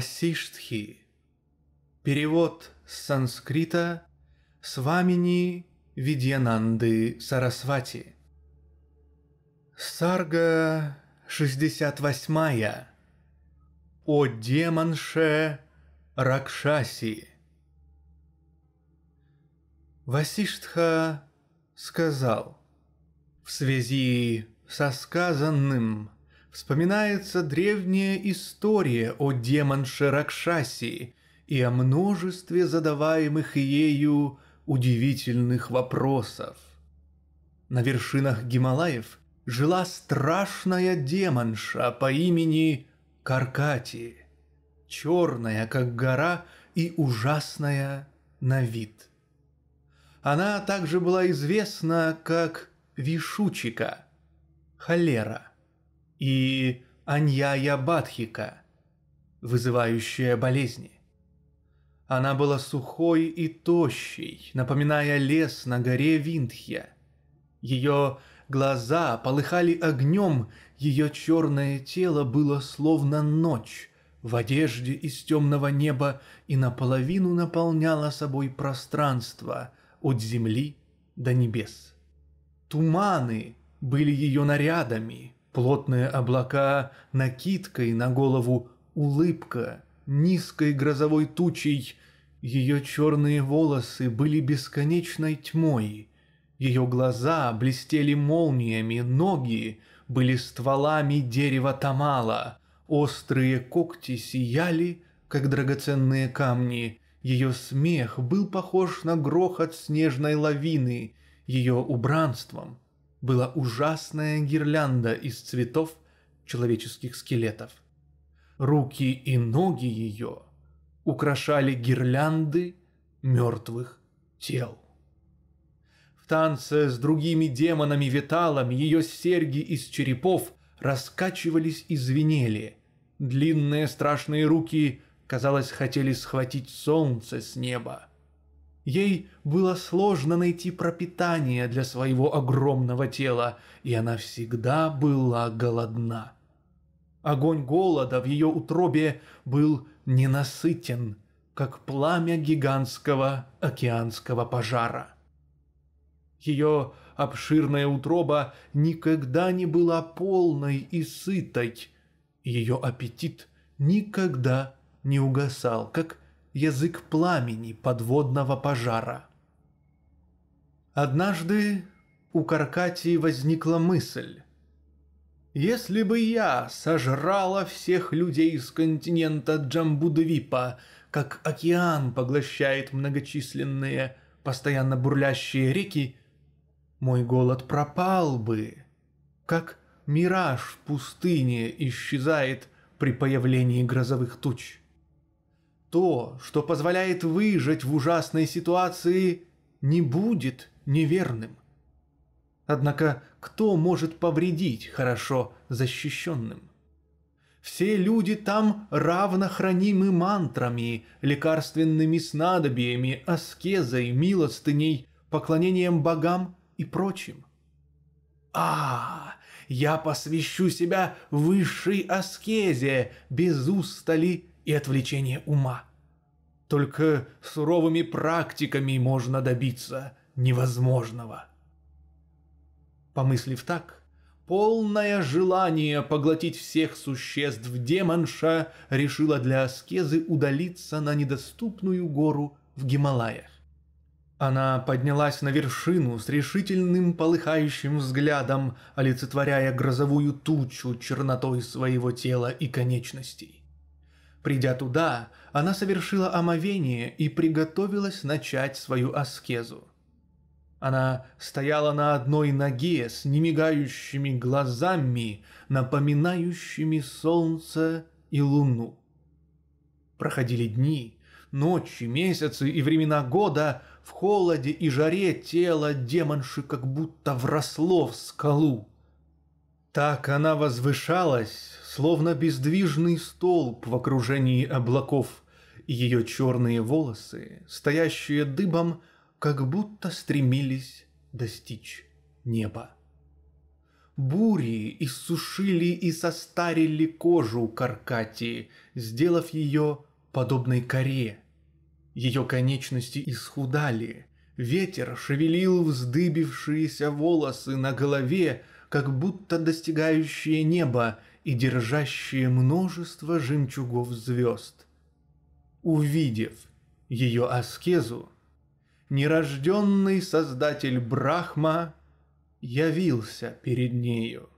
Васиштхи. Перевод с санскрита Свамини Видьянанды Сарасвати. Сарга 68. О демонше Ракшаси. Васиштха сказал, в связи со сказанным – вспоминается древняя история о демонше Ракшаси и о множестве задаваемых ею удивительных вопросов. На вершинах Гималаев жила страшная демонша по имени Каркати, черная, как гора, и ужасная на вид. Она также была известна как Вишучика, холера и Аньяя Бадхика, вызывающая болезни. Она была сухой и тощей, напоминая лес на горе Виндхья. Ее глаза полыхали огнем, ее черное тело было словно ночь, в одежде из темного неба и наполовину наполняло собой пространство от земли до небес. Туманы были ее нарядами, Плотные облака, накидкой на голову улыбка, низкой грозовой тучей. Ее черные волосы были бесконечной тьмой. Ее глаза блестели молниями, ноги были стволами дерева Тамала. Острые когти сияли, как драгоценные камни. Ее смех был похож на грохот снежной лавины. Ее убранством была ужасная гирлянда из цветов человеческих скелетов. Руки и ноги ее украшали гирлянды мертвых тел. В танце с другими демонами-виталами ее серьги из черепов раскачивались и звенели. Длинные страшные руки, казалось, хотели схватить солнце с неба – Ей было сложно найти пропитание для своего огромного тела, и она всегда была голодна. Огонь голода в ее утробе был ненасытен, как пламя гигантского океанского пожара. Ее обширная утроба никогда не была полной и сытой. Ее аппетит никогда не угасал, как язык пламени подводного пожара. Однажды у Каркатии возникла мысль. Если бы я сожрала всех людей с континента Джамбудвипа, как океан поглощает многочисленные, постоянно бурлящие реки, мой голод пропал бы, как мираж в пустыне исчезает при появлении грозовых туч то, что позволяет выжить в ужасной ситуации, не будет неверным. Однако кто может повредить хорошо защищенным? Все люди там равно хранимы мантрами, лекарственными снадобьями, аскезой, милостыней, поклонением богам и прочим. А, я посвящу себя высшей аскезе, без устали и отвлечение ума. Только суровыми практиками можно добиться невозможного. Помыслив так, полное желание поглотить всех существ демонша решила для аскезы удалиться на недоступную гору в Гималаях. Она поднялась на вершину с решительным полыхающим взглядом, олицетворяя грозовую тучу чернотой своего тела и конечностей. Придя туда, она совершила омовение и приготовилась начать свою аскезу. Она стояла на одной ноге с немигающими глазами, напоминающими солнце и луну. Проходили дни, ночи, месяцы и времена года, в холоде и жаре тело демонши как будто вросло в скалу. Так она возвышалась, словно бездвижный столб в окружении облаков, и ее черные волосы, стоящие дыбом, как будто стремились достичь неба. Бури иссушили и состарили кожу Каркати, сделав ее подобной коре. Ее конечности исхудали, ветер шевелил вздыбившиеся волосы на голове, как будто достигающие неба и держащие множество жемчугов звезд. Увидев ее аскезу, нерожденный создатель Брахма явился перед нею.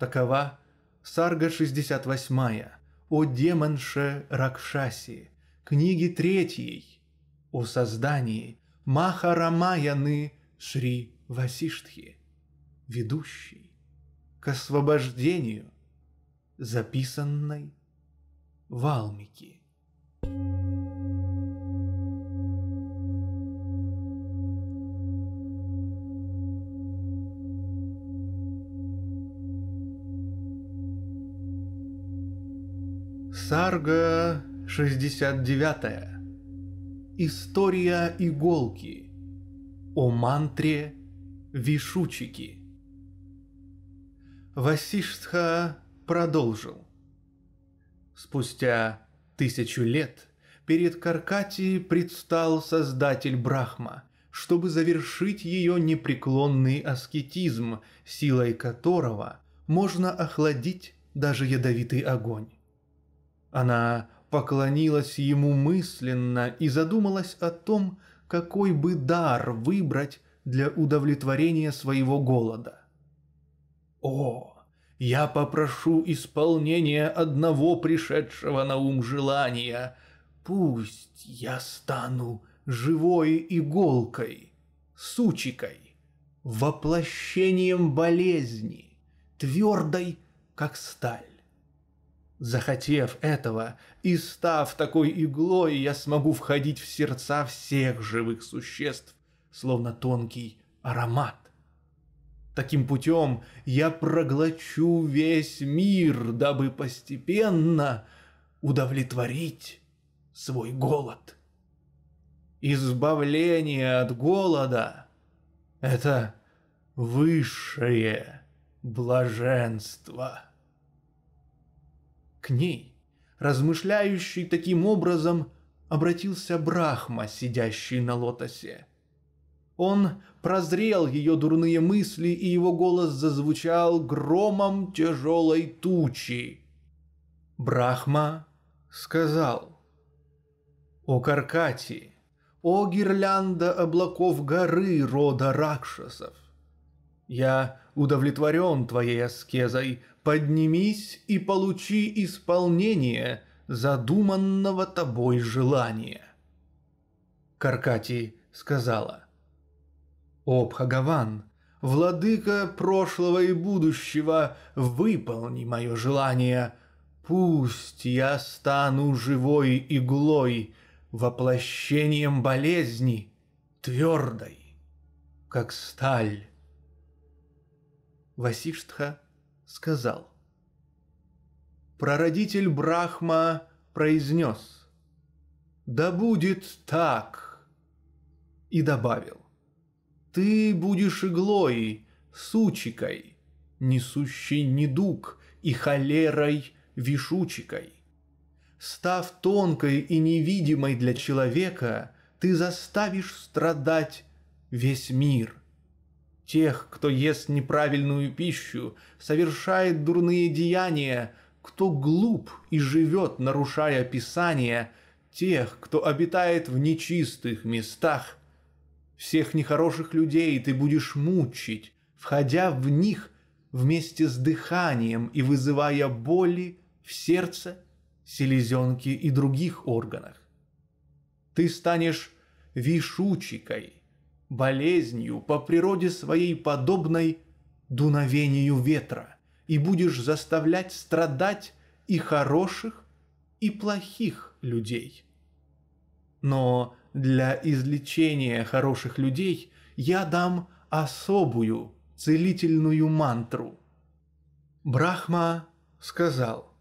Такова Сарга 68 о демонше Ракшаси, книги третьей о создании Махарамаяны Шри Васиштхи ведущей к освобождению записанной Валмики. Сарга 69. История иголки. О мантре Вишучики. Васиштха продолжил. Спустя тысячу лет перед Каркати предстал создатель Брахма, чтобы завершить ее непреклонный аскетизм, силой которого можно охладить даже ядовитый огонь. Она поклонилась ему мысленно и задумалась о том, какой бы дар выбрать для удовлетворения своего голода – о, я попрошу исполнения одного пришедшего на ум желания. Пусть я стану живой иголкой, сучикой, воплощением болезни, твердой, как сталь. Захотев этого и став такой иглой, я смогу входить в сердца всех живых существ, словно тонкий аромат. Таким путем я проглочу весь мир, дабы постепенно удовлетворить свой голод. Избавление от голода — это высшее блаженство. К ней, размышляющий таким образом, обратился Брахма, сидящий на лотосе — он прозрел ее дурные мысли, и его голос зазвучал громом тяжелой тучи. Брахма сказал, «О Каркати, о гирлянда облаков горы рода Ракшасов! Я удовлетворен твоей аскезой, поднимись и получи исполнение задуманного тобой желания». Каркати сказала, «О, Пхагаван, владыка прошлого и будущего, выполни мое желание. Пусть я стану живой иглой, воплощением болезни, твердой, как сталь». Васиштха сказал. Прородитель Брахма произнес «Да будет так!» и добавил ты будешь иглой, сучикой, несущей недуг и холерой вишучикой. Став тонкой и невидимой для человека, ты заставишь страдать весь мир. Тех, кто ест неправильную пищу, совершает дурные деяния, кто глуп и живет, нарушая Писание, тех, кто обитает в нечистых местах – всех нехороших людей ты будешь мучить, входя в них вместе с дыханием и вызывая боли в сердце, селезенке и других органах. Ты станешь вишучикой, болезнью по природе своей подобной дуновению ветра, и будешь заставлять страдать и хороших, и плохих людей. Но для излечения хороших людей я дам особую целительную мантру. Брахма сказал,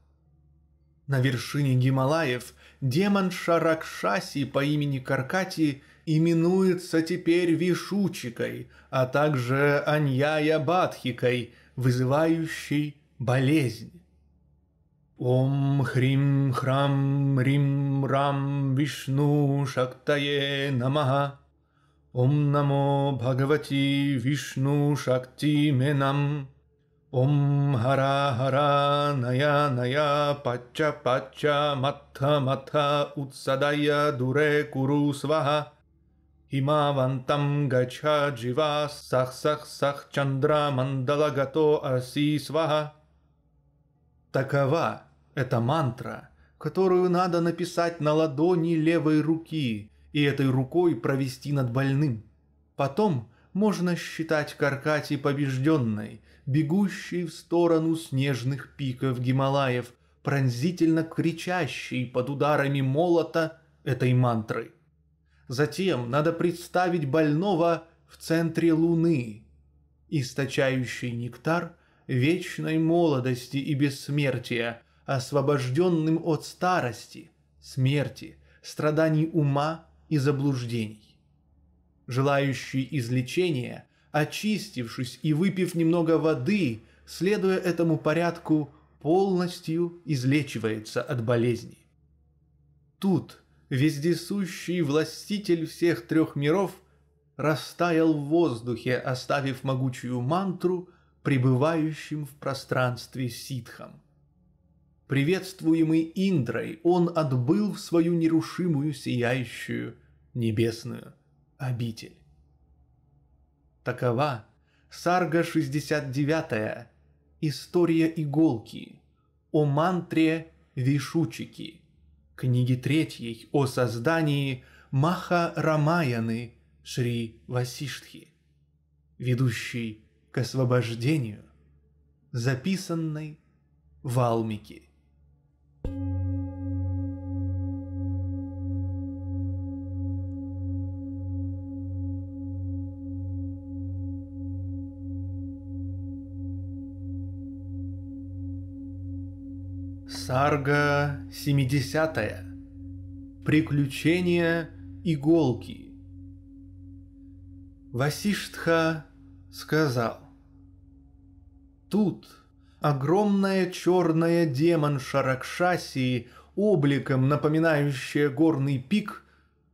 на вершине Гималаев демон Шаракшаси по имени Каркати именуется теперь Вишучикой, а также Аньяя Бадхикой, вызывающей болезнь. Ом Хрим Храм Рим Рам Вишну Шактае Намаха Ом Намо Бхагавати Вишну Шакти Менам Ом Хара Хара Ная Ная Пача Пача Матха Матха Утсадая Дуре Куру Сваха Химавантам Гача Джива Сах Сах Сах Чандра Мандала Гато Аси Сваха Такова это мантра, которую надо написать на ладони левой руки и этой рукой провести над больным. Потом можно считать Каркати побежденной, бегущей в сторону снежных пиков Гималаев, пронзительно кричащей под ударами молота этой мантры. Затем надо представить больного в центре луны, источающий нектар вечной молодости и бессмертия, освобожденным от старости, смерти, страданий ума и заблуждений. Желающий излечения, очистившись и выпив немного воды, следуя этому порядку, полностью излечивается от болезни. Тут вездесущий властитель всех трех миров растаял в воздухе, оставив могучую мантру пребывающим в пространстве ситхам приветствуемый Индрой, он отбыл в свою нерушимую сияющую небесную обитель. Такова Сарга 69 История иголки. О мантре Вишучики. Книги третьей о создании Маха Рамаяны Шри Васиштхи, ведущей к освобождению, записанной в Алмике. Сарга 70. -я. Приключения иголки. Васиштха сказал. Тут огромная черная демон Шаракшаси обликом напоминающая горный пик,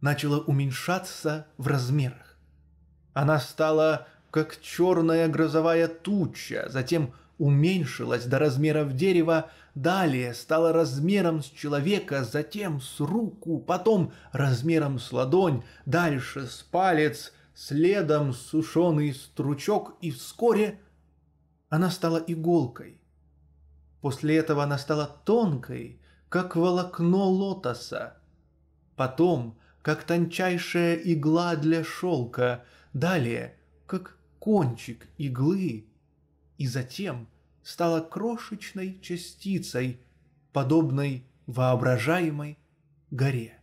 начала уменьшаться в размерах. Она стала как черная грозовая туча, затем уменьшилась до размеров дерева, далее стала размером с человека, затем с руку, потом размером с ладонь, дальше с палец, следом сушеный стручок, и вскоре она стала иголкой. После этого она стала тонкой, как волокно лотоса. Потом, как тончайшая игла для шелка, далее, как кончик иглы, и затем стала крошечной частицей, подобной воображаемой горе.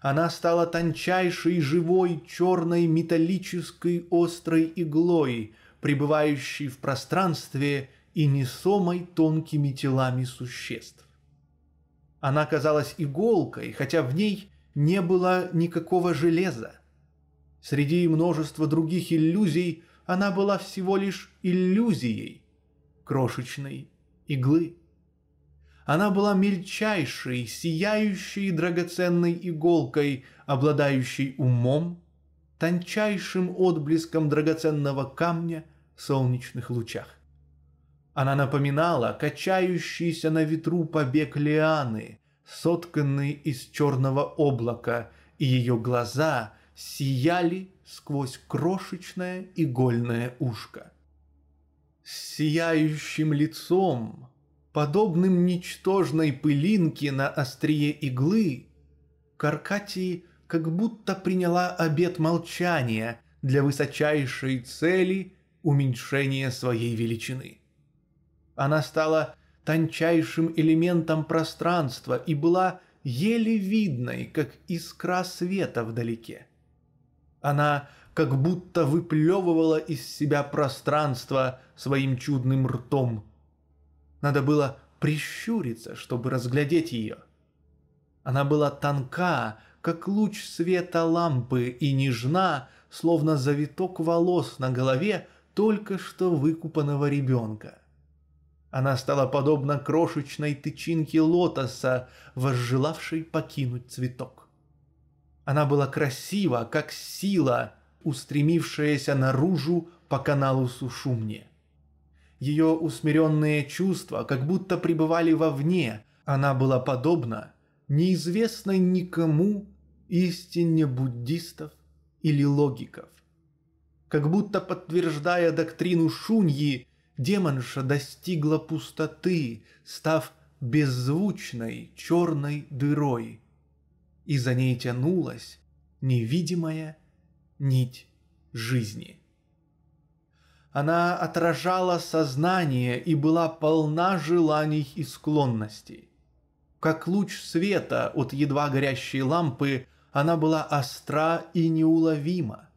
Она стала тончайшей живой черной металлической острой иглой, пребывающей в пространстве и несомой тонкими телами существ. Она казалась иголкой, хотя в ней не было никакого железа. Среди множества других иллюзий она была всего лишь иллюзией, крошечной иглы. Она была мельчайшей, сияющей драгоценной иголкой, обладающей умом, тончайшим отблеском драгоценного камня в солнечных лучах. Она напоминала качающийся на ветру побег лианы, сотканный из черного облака, и ее глаза сияли сквозь крошечное игольное ушко с сияющим лицом, подобным ничтожной пылинке на острие иглы, Каркатии как будто приняла обет молчания для высочайшей цели уменьшения своей величины. Она стала тончайшим элементом пространства и была еле видной, как искра света вдалеке. Она как будто выплевывала из себя пространство своим чудным ртом. Надо было прищуриться, чтобы разглядеть ее. Она была тонка, как луч света лампы, и нежна, словно завиток волос на голове только что выкупанного ребенка. Она стала подобна крошечной тычинке лотоса, возжелавшей покинуть цветок. Она была красива, как сила, устремившаяся наружу по каналу Сушумне. Ее усмиренные чувства как будто пребывали вовне, она была подобна неизвестной никому истине буддистов или логиков. Как будто подтверждая доктрину Шуньи, демонша достигла пустоты, став беззвучной черной дырой. И за ней тянулась невидимая нить жизни. Она отражала сознание и была полна желаний и склонностей. Как луч света от едва горящей лампы, она была остра и неуловима.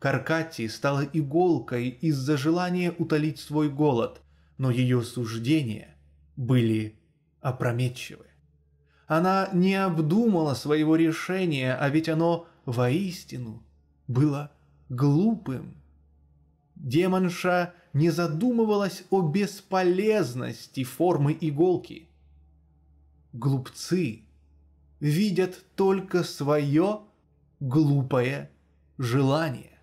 Каркати стала иголкой из-за желания утолить свой голод, но ее суждения были опрометчивы. Она не обдумала своего решения, а ведь оно воистину – было глупым. Демонша не задумывалась о бесполезности формы иголки. Глупцы видят только свое глупое желание.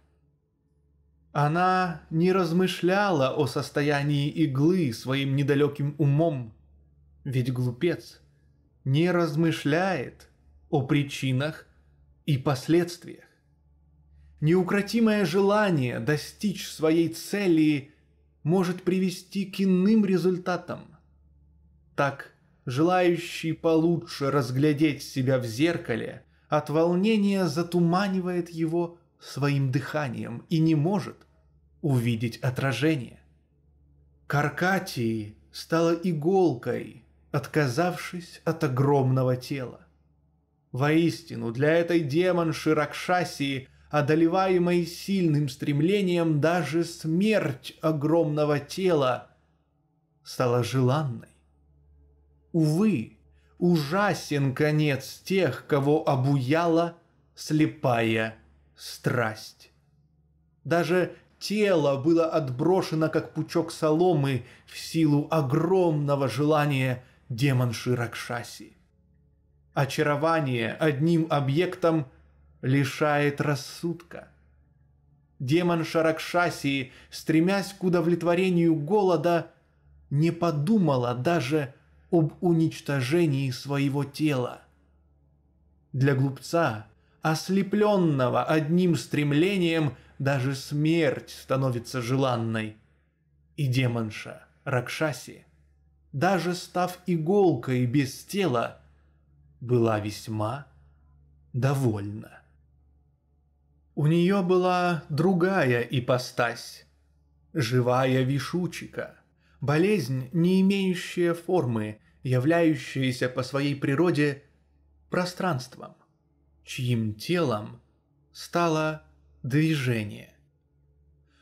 Она не размышляла о состоянии иглы своим недалеким умом, ведь глупец не размышляет о причинах и последствиях неукротимое желание достичь своей цели может привести к иным результатам. Так, желающий получше разглядеть себя в зеркале, от волнения затуманивает его своим дыханием и не может увидеть отражение. Каркатии стала иголкой, отказавшись от огромного тела. Воистину, для этой демонши Ракшасии – одолеваемой сильным стремлением даже смерть огромного тела стала желанной. Увы, ужасен конец тех, кого обуяла слепая страсть. Даже тело было отброшено, как пучок соломы, в силу огромного желания демонши Ракшаси. Очарование одним объектом – лишает рассудка. Демон Шаракшасии, стремясь к удовлетворению голода, не подумала даже об уничтожении своего тела. Для глупца, ослепленного одним стремлением, даже смерть становится желанной. И демонша Ракшаси, даже став иголкой без тела, была весьма довольна. У нее была другая ипостась. Живая вишучика. Болезнь, не имеющая формы, являющаяся по своей природе пространством, чьим телом стало движение.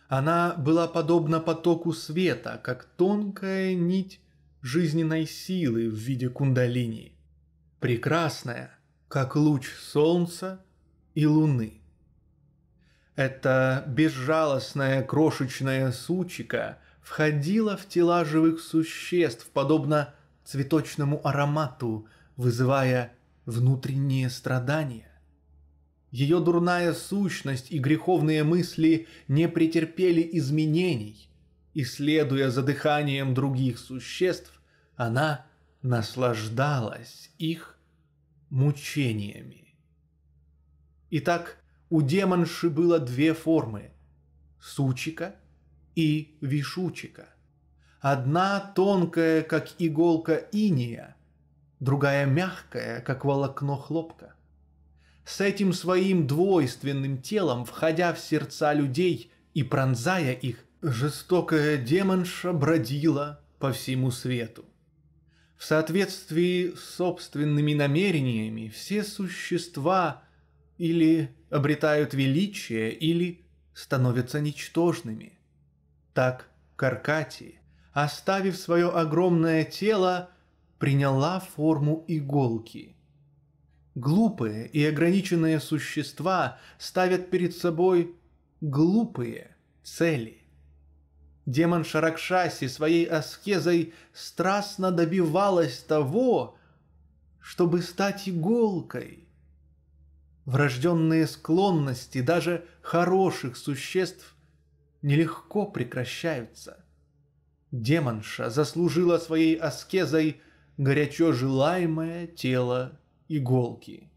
Она была подобна потоку света, как тонкая нить жизненной силы в виде кундалини, прекрасная, как луч солнца и луны это безжалостная крошечная сучика входила в тела живых существ, подобно цветочному аромату, вызывая внутренние страдания. Ее дурная сущность и греховные мысли не претерпели изменений, и, следуя за дыханием других существ, она наслаждалась их мучениями. Итак, у демонши было две формы – сучика и вишучика. Одна тонкая, как иголка иния, другая мягкая, как волокно хлопка. С этим своим двойственным телом, входя в сердца людей и пронзая их, жестокая демонша бродила по всему свету. В соответствии с собственными намерениями все существа или обретают величие или становятся ничтожными. Так Каркати, оставив свое огромное тело, приняла форму иголки. Глупые и ограниченные существа ставят перед собой глупые цели. Демон Шаракшаси своей аскезой страстно добивалась того, чтобы стать иголкой – врожденные склонности даже хороших существ нелегко прекращаются. Демонша заслужила своей аскезой горячо желаемое тело иголки.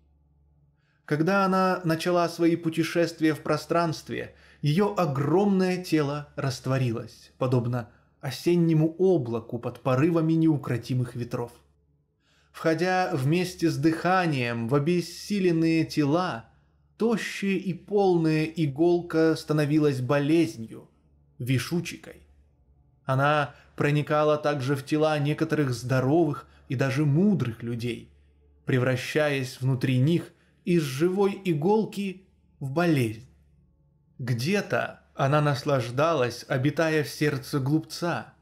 Когда она начала свои путешествия в пространстве, ее огромное тело растворилось, подобно осеннему облаку под порывами неукротимых ветров – входя вместе с дыханием в обессиленные тела, тощая и полная иголка становилась болезнью, вишучикой. Она проникала также в тела некоторых здоровых и даже мудрых людей, превращаясь внутри них из живой иголки в болезнь. Где-то она наслаждалась, обитая в сердце глупца.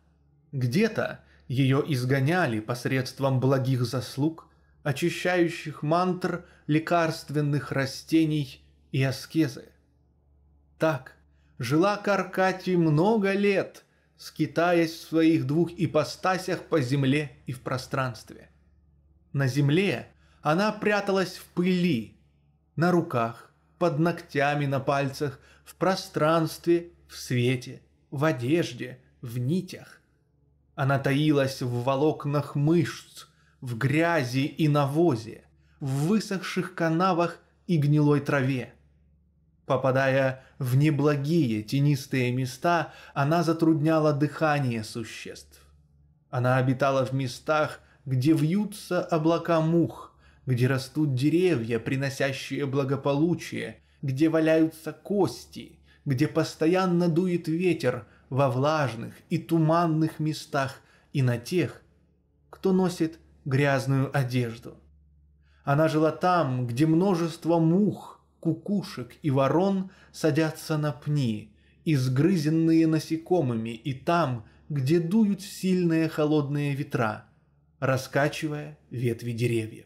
Где-то ее изгоняли посредством благих заслуг, очищающих мантр, лекарственных растений и аскезы. Так жила Каркати много лет, скитаясь в своих двух ипостасях по земле и в пространстве. На земле она пряталась в пыли, на руках, под ногтями, на пальцах, в пространстве, в свете, в одежде, в нитях. Она таилась в волокнах мышц, в грязи и навозе, в высохших канавах и гнилой траве. Попадая в неблагие тенистые места, она затрудняла дыхание существ. Она обитала в местах, где вьются облака мух, где растут деревья, приносящие благополучие, где валяются кости, где постоянно дует ветер, во влажных и туманных местах и на тех, кто носит грязную одежду. Она жила там, где множество мух, кукушек и ворон садятся на пни, изгрызенные насекомыми, и там, где дуют сильные холодные ветра, раскачивая ветви деревьев.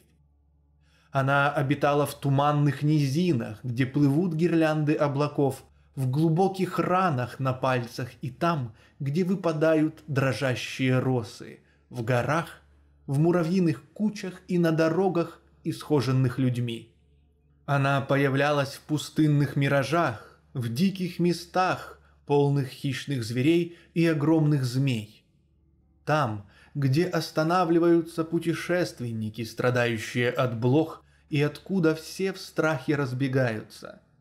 Она обитала в туманных низинах, где плывут гирлянды облаков, в глубоких ранах на пальцах и там, где выпадают дрожащие росы, в горах, в муравьиных кучах и на дорогах, исхоженных людьми. Она появлялась в пустынных миражах, в диких местах, полных хищных зверей и огромных змей. Там, где останавливаются путешественники, страдающие от блох, и откуда все в страхе разбегаются –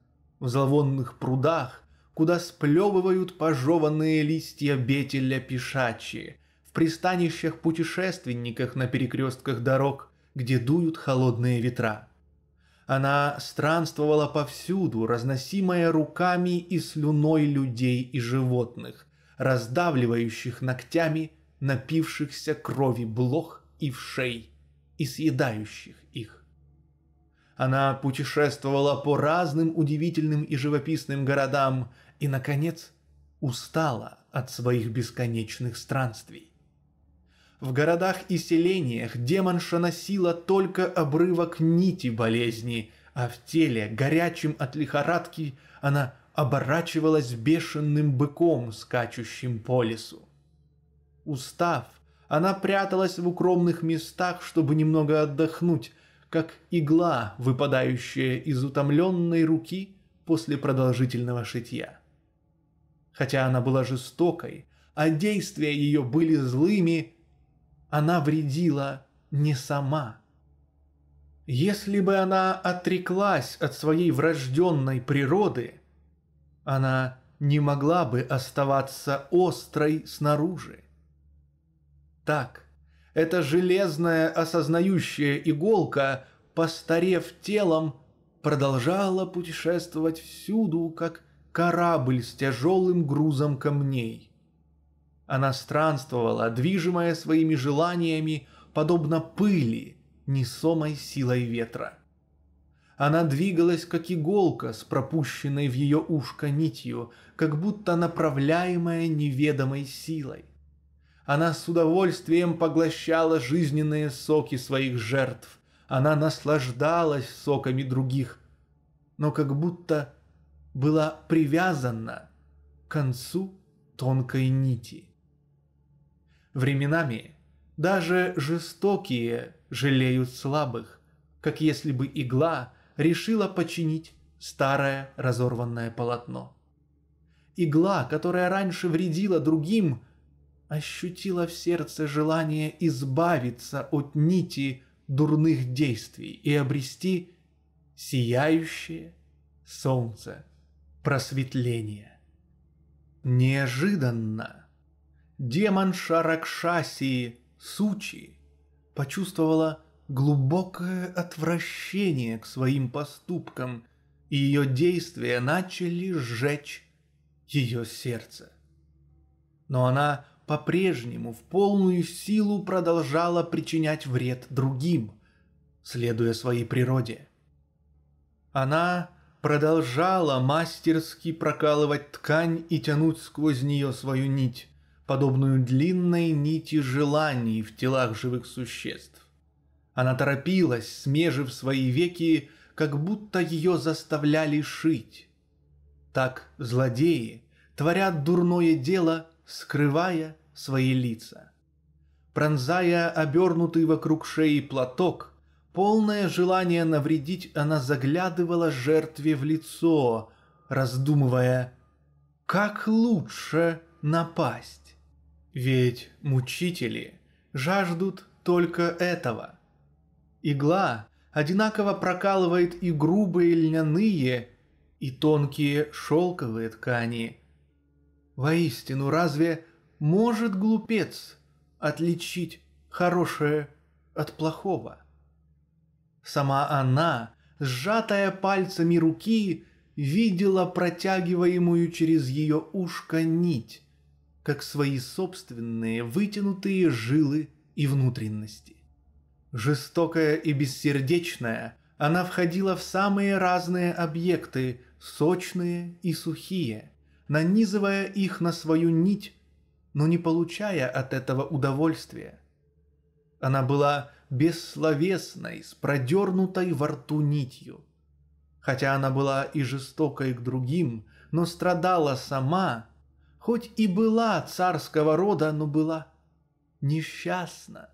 в зловонных прудах, куда сплевывают пожеванные листья бетеля пешачи, в пристанищах путешественниках на перекрестках дорог, где дуют холодные ветра. Она странствовала повсюду, разносимая руками и слюной людей и животных, раздавливающих ногтями напившихся крови блох и вшей и съедающих их. Она путешествовала по разным удивительным и живописным городам и, наконец, устала от своих бесконечных странствий. В городах и селениях демонша носила только обрывок нити болезни, а в теле, горячим от лихорадки, она оборачивалась бешеным быком, скачущим по лесу. Устав, она пряталась в укромных местах, чтобы немного отдохнуть, как игла, выпадающая из утомленной руки после продолжительного шитья. Хотя она была жестокой, а действия ее были злыми, она вредила не сама. Если бы она отреклась от своей врожденной природы, она не могла бы оставаться острой снаружи. Так – эта железная осознающая иголка, постарев телом, продолжала путешествовать всюду, как корабль с тяжелым грузом камней. Она странствовала, движимая своими желаниями, подобно пыли, несомой силой ветра. Она двигалась, как иголка с пропущенной в ее ушко нитью, как будто направляемая неведомой силой. Она с удовольствием поглощала жизненные соки своих жертв. Она наслаждалась соками других, но как будто была привязана к концу тонкой нити. Временами даже жестокие жалеют слабых, как если бы игла решила починить старое разорванное полотно. Игла, которая раньше вредила другим, ощутила в сердце желание избавиться от нити дурных действий и обрести сияющее солнце просветление. Неожиданно демон Шаракшаси Сучи почувствовала глубокое отвращение к своим поступкам, и ее действия начали сжечь ее сердце. Но она по-прежнему в полную силу продолжала причинять вред другим, следуя своей природе. Она продолжала мастерски прокалывать ткань и тянуть сквозь нее свою нить, подобную длинной нити желаний в телах живых существ. Она торопилась, смежив свои веки, как будто ее заставляли шить. Так злодеи творят дурное дело, скрывая свои лица. Пронзая обернутый вокруг шеи платок, полное желание навредить, она заглядывала жертве в лицо, раздумывая, как лучше напасть. Ведь мучители жаждут только этого. Игла одинаково прокалывает и грубые льняные, и тонкие шелковые ткани. Воистину, разве может глупец отличить хорошее от плохого. Сама она, сжатая пальцами руки, видела протягиваемую через ее ушко нить, как свои собственные вытянутые жилы и внутренности. Жестокая и бессердечная, она входила в самые разные объекты, сочные и сухие, нанизывая их на свою нить но не получая от этого удовольствия. Она была бессловесной, с продернутой во рту нитью. Хотя она была и жестокой к другим, но страдала сама, хоть и была царского рода, но была несчастна.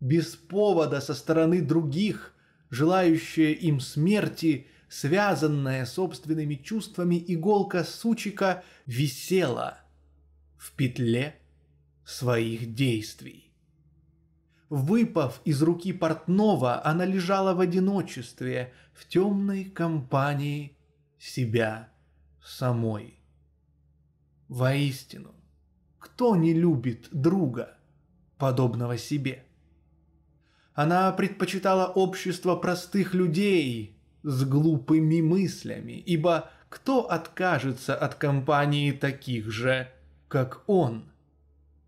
Без повода со стороны других, желающая им смерти, связанная собственными чувствами иголка сучика висела – в петле своих действий. Выпав из руки портного, она лежала в одиночестве, в темной компании себя самой. Воистину, кто не любит друга, подобного себе? Она предпочитала общество простых людей с глупыми мыслями, ибо кто откажется от компании таких же как он.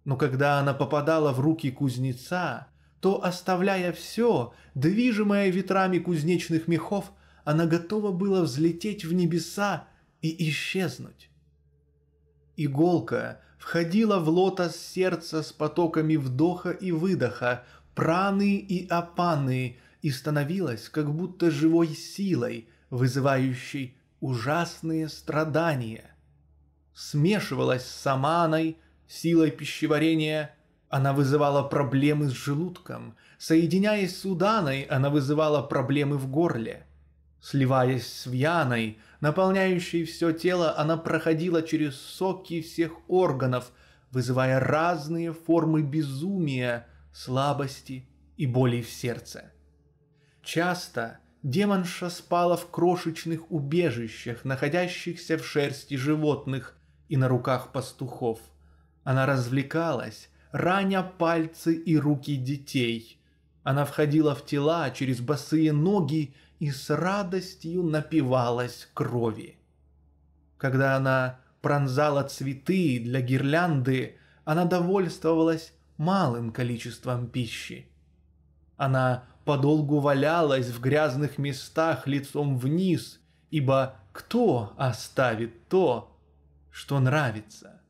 Но когда она попадала в руки кузнеца, то, оставляя все, движимое ветрами кузнечных мехов, она готова была взлететь в небеса и исчезнуть. Иголка входила в лотос сердца с потоками вдоха и выдоха, праны и апаны, и становилась как будто живой силой, вызывающей ужасные страдания смешивалась с саманой силой пищеварения. Она вызывала проблемы с желудком. Соединяясь с уданой, она вызывала проблемы в горле. Сливаясь с вьяной, наполняющей все тело, она проходила через соки всех органов, вызывая разные формы безумия, слабости и боли в сердце. Часто демонша спала в крошечных убежищах, находящихся в шерсти животных, и на руках пастухов. Она развлекалась, раня пальцы и руки детей. Она входила в тела через босые ноги и с радостью напивалась крови. Когда она пронзала цветы для гирлянды, она довольствовалась малым количеством пищи. Она подолгу валялась в грязных местах лицом вниз, ибо кто оставит то, что нравится.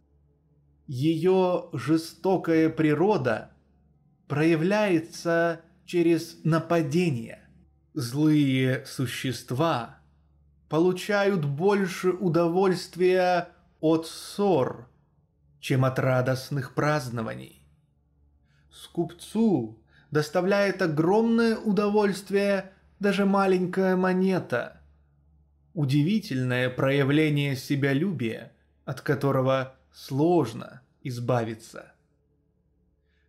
Ее жестокая природа проявляется через нападение. Злые существа получают больше удовольствия от ссор, чем от радостных празднований. Скупцу доставляет огромное удовольствие даже маленькая монета. Удивительное проявление себялюбия – от которого сложно избавиться.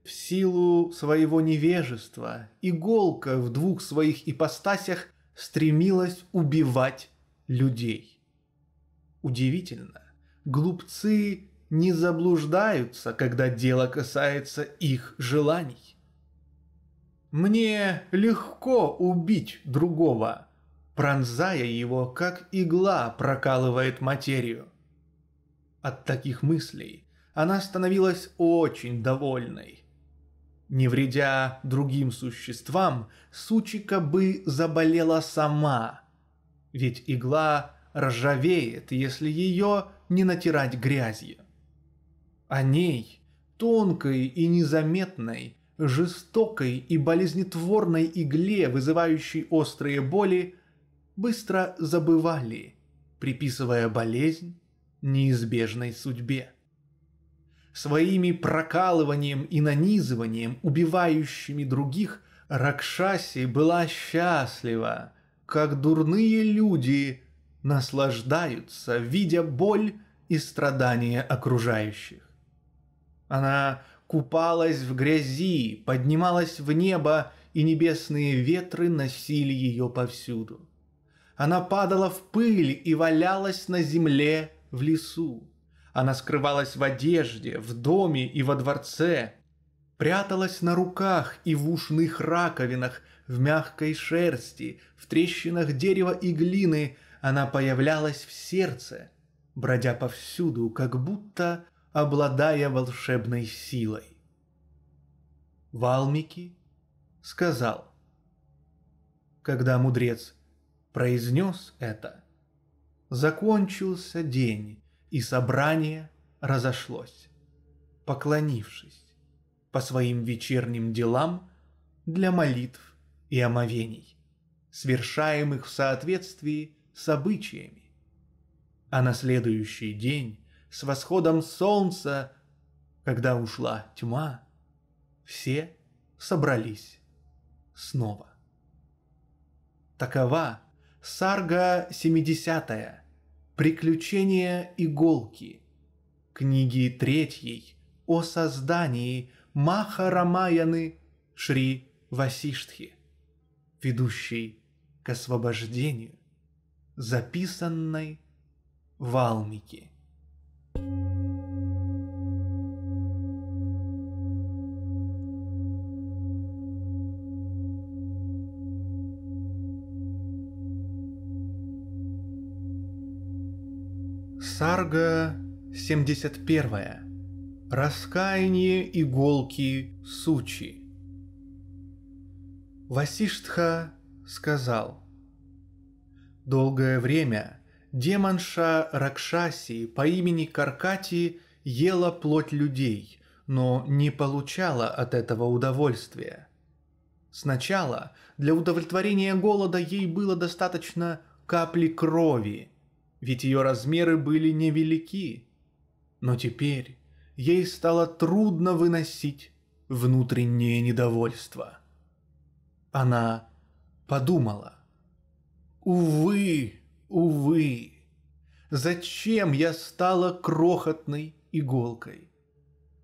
В силу своего невежества иголка в двух своих ипостасях стремилась убивать людей. Удивительно, глупцы не заблуждаются, когда дело касается их желаний. Мне легко убить другого, пронзая его, как игла прокалывает материю. От таких мыслей она становилась очень довольной. Не вредя другим существам, сучика бы заболела сама. Ведь игла ржавеет, если ее не натирать грязью. О ней, тонкой и незаметной, жестокой и болезнетворной игле, вызывающей острые боли, быстро забывали, приписывая болезнь неизбежной судьбе. Своими прокалыванием и нанизыванием, убивающими других, Ракшаси была счастлива, как дурные люди наслаждаются, видя боль и страдания окружающих. Она купалась в грязи, поднималась в небо, и небесные ветры носили ее повсюду. Она падала в пыль и валялась на земле, в лесу. Она скрывалась в одежде, в доме и во дворце. Пряталась на руках и в ушных раковинах, в мягкой шерсти, в трещинах дерева и глины. Она появлялась в сердце, бродя повсюду, как будто обладая волшебной силой. Валмики сказал, когда мудрец произнес это, Закончился день, и собрание разошлось. Поклонившись по своим вечерним делам для молитв и омовений, свершаемых в соответствии с обычаями. А на следующий день, с восходом солнца, когда ушла тьма, все собрались снова. Такова сарга 70 «Приключения иголки», книги третьей о создании Махарамаяны Шри Васиштхи, ведущей к освобождению, записанной в Алмике. Сарга 71. Раскаяние иголки Сучи. Васиштха сказал, «Долгое время демонша Ракшаси по имени Каркати ела плоть людей, но не получала от этого удовольствия. Сначала для удовлетворения голода ей было достаточно капли крови – ведь ее размеры были невелики. Но теперь ей стало трудно выносить внутреннее недовольство. Она подумала. «Увы, увы, зачем я стала крохотной иголкой?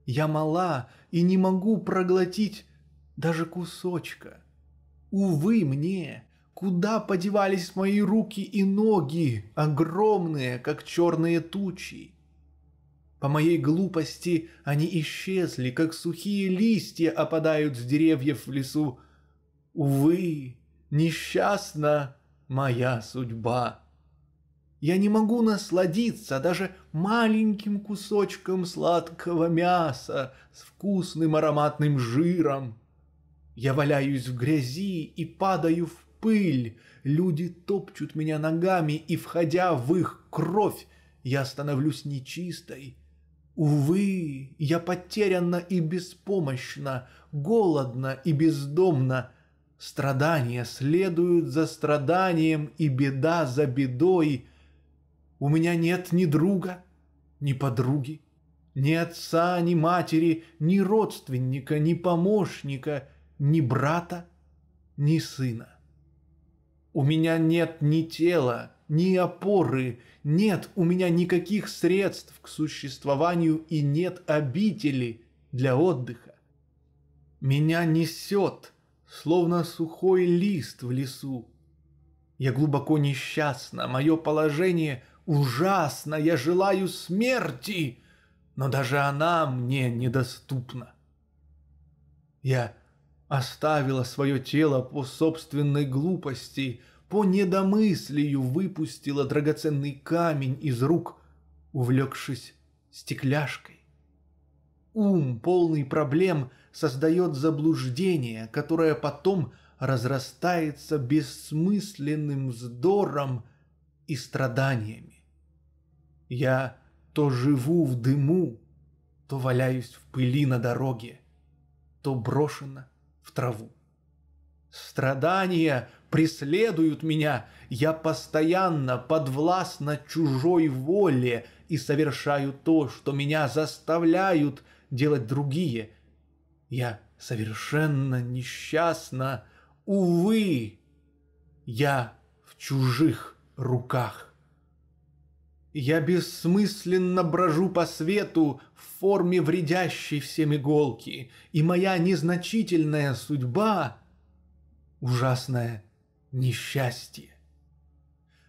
Я мала и не могу проглотить даже кусочка. Увы мне, Куда подевались мои руки и ноги, огромные, как черные тучи? По моей глупости они исчезли, как сухие листья опадают с деревьев в лесу. Увы, несчастна моя судьба. Я не могу насладиться даже маленьким кусочком сладкого мяса с вкусным ароматным жиром. Я валяюсь в грязи и падаю в пыль. Люди топчут меня ногами, и, входя в их кровь, я становлюсь нечистой. Увы, я потеряна и беспомощна, голодна и бездомна. Страдания следуют за страданием и беда за бедой. У меня нет ни друга, ни подруги, ни отца, ни матери, ни родственника, ни помощника, ни брата, ни сына. У меня нет ни тела, ни опоры, нет у меня никаких средств к существованию и нет обители для отдыха. Меня несет, словно сухой лист в лесу. Я глубоко несчастна, мое положение ужасно, я желаю смерти, но даже она мне недоступна. Я оставила свое тело по собственной глупости, по недомыслию выпустила драгоценный камень из рук, увлекшись стекляшкой. Ум, полный проблем, создает заблуждение, которое потом разрастается бессмысленным вздором и страданиями. Я то живу в дыму, то валяюсь в пыли на дороге, то брошена в траву. Страдания преследуют меня, я постоянно подвластна чужой воле и совершаю то, что меня заставляют делать другие. Я совершенно несчастна, увы, я в чужих руках. Я бессмысленно брожу по свету в форме вредящей всем иголки, и моя незначительная судьба — ужасное несчастье.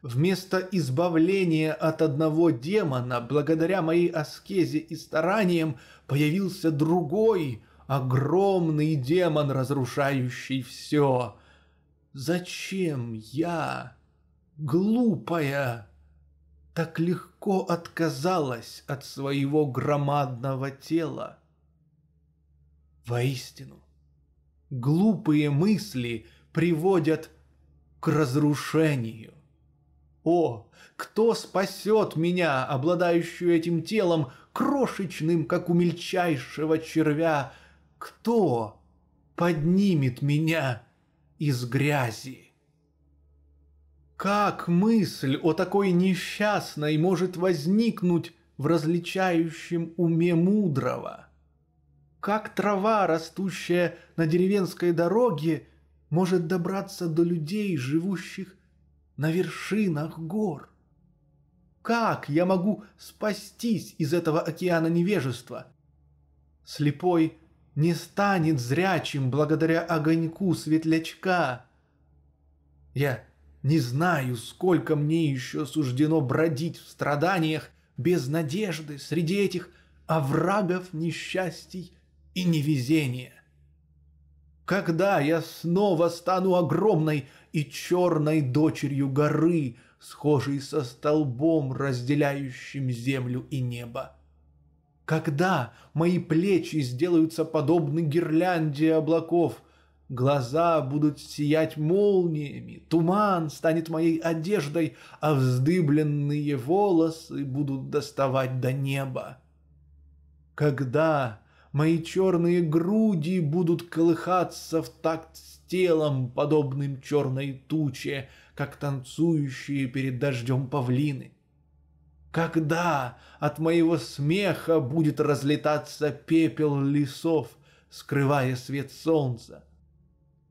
Вместо избавления от одного демона, благодаря моей аскезе и стараниям, появился другой, огромный демон, разрушающий все. Зачем я, глупая, так легко отказалась от своего громадного тела. Воистину, глупые мысли приводят к разрушению. О, кто спасет меня, обладающую этим телом, крошечным, как у мельчайшего червя? Кто поднимет меня из грязи? Как мысль о такой несчастной может возникнуть в различающем уме мудрого? Как трава, растущая на деревенской дороге, может добраться до людей, живущих на вершинах гор? Как я могу спастись из этого океана невежества? Слепой не станет зрячим благодаря огоньку светлячка. Я не знаю, сколько мне еще суждено бродить в страданиях, без надежды среди этих оврагов несчастий и невезения. Когда я снова стану огромной и черной дочерью горы, схожей со столбом, разделяющим землю и небо? Когда мои плечи сделаются подобны гирлянде облаков — Глаза будут сиять молниями, туман станет моей одеждой, а вздыбленные волосы будут доставать до неба. Когда мои черные груди будут колыхаться в такт с телом, подобным черной туче, как танцующие перед дождем павлины. Когда от моего смеха будет разлетаться пепел лесов, скрывая свет солнца?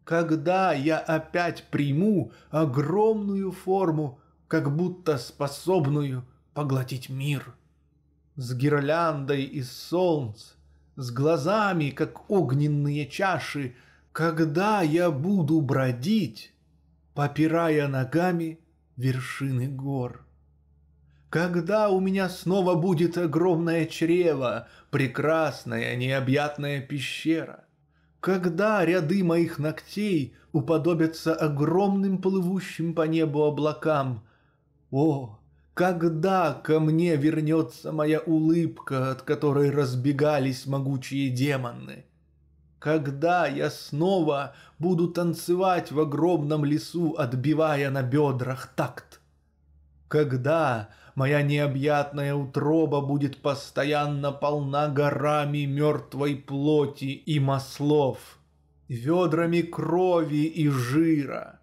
когда я опять приму огромную форму, как будто способную поглотить мир. С гирляндой из солнц, с глазами, как огненные чаши, когда я буду бродить, попирая ногами вершины гор. Когда у меня снова будет огромное чрево, прекрасная необъятная пещера, когда ряды моих ногтей уподобятся огромным плывущим по небу облакам? О, когда ко мне вернется моя улыбка, от которой разбегались могучие демоны? Когда я снова буду танцевать в огромном лесу, отбивая на бедрах такт? Когда моя необъятная утроба будет постоянно полна горами мертвой плоти и маслов, ведрами крови и жира.